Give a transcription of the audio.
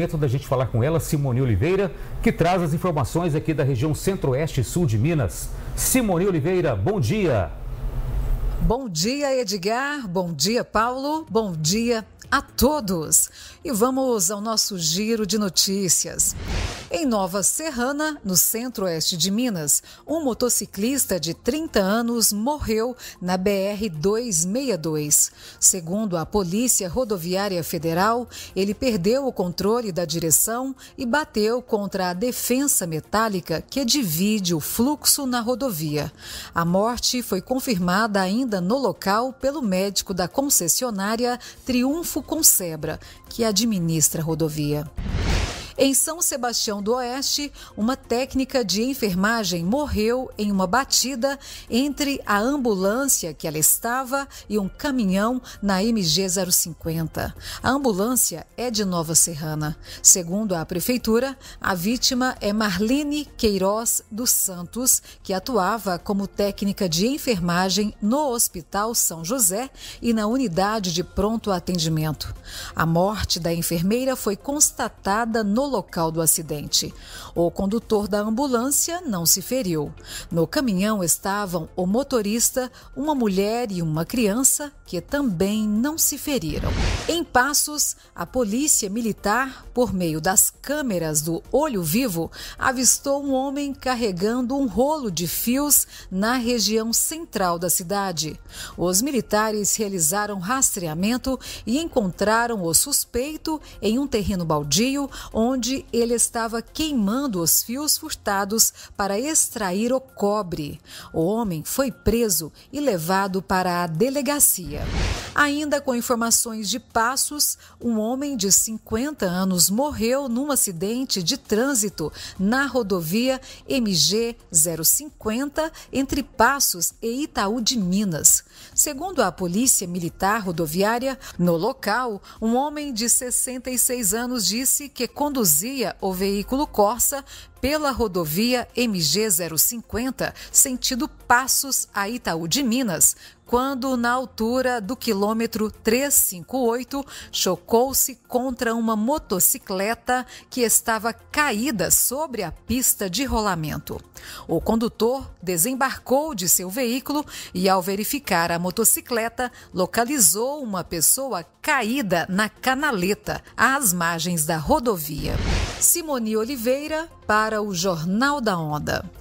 momento da gente falar com ela, Simone Oliveira, que traz as informações aqui da região centro-oeste e sul de Minas. Simone Oliveira, bom dia. Bom dia, Edgar. Bom dia, Paulo. Bom dia a todos. E vamos ao nosso giro de notícias. Em Nova Serrana, no centro-oeste de Minas, um motociclista de 30 anos morreu na BR-262. Segundo a Polícia Rodoviária Federal, ele perdeu o controle da direção e bateu contra a defensa metálica que divide o fluxo na rodovia. A morte foi confirmada ainda no local pelo médico da concessionária Triunfo Concebra, que administra a rodovia. Em São Sebastião do Oeste, uma técnica de enfermagem morreu em uma batida entre a ambulância que ela estava e um caminhão na MG 050. A ambulância é de Nova Serrana. Segundo a prefeitura, a vítima é Marlene Queiroz dos Santos, que atuava como técnica de enfermagem no Hospital São José e na unidade de pronto atendimento. A morte da enfermeira foi constatada no local do acidente. O condutor da ambulância não se feriu. No caminhão estavam o motorista, uma mulher e uma criança que também não se feriram. Em Passos, a polícia militar, por meio das câmeras do Olho Vivo, avistou um homem carregando um rolo de fios na região central da cidade. Os militares realizaram rastreamento e encontraram o suspeito em um terreno baldio onde onde ele estava queimando os fios furtados para extrair o cobre. O homem foi preso e levado para a delegacia. Ainda com informações de Passos, um homem de 50 anos morreu num acidente de trânsito na rodovia MG 050 entre Passos e Itaú de Minas. Segundo a Polícia Militar Rodoviária, no local, um homem de 66 anos disse que conduzia o veículo Corsa pela rodovia MG 050, sentido Passos a Itaú de Minas, quando, na altura do quilômetro 358, chocou-se contra uma motocicleta que estava caída sobre a pista de rolamento. O condutor desembarcou de seu veículo e, ao verificar a motocicleta, localizou uma pessoa caída na canaleta, às margens da rodovia. Simone Oliveira para o Jornal da Onda.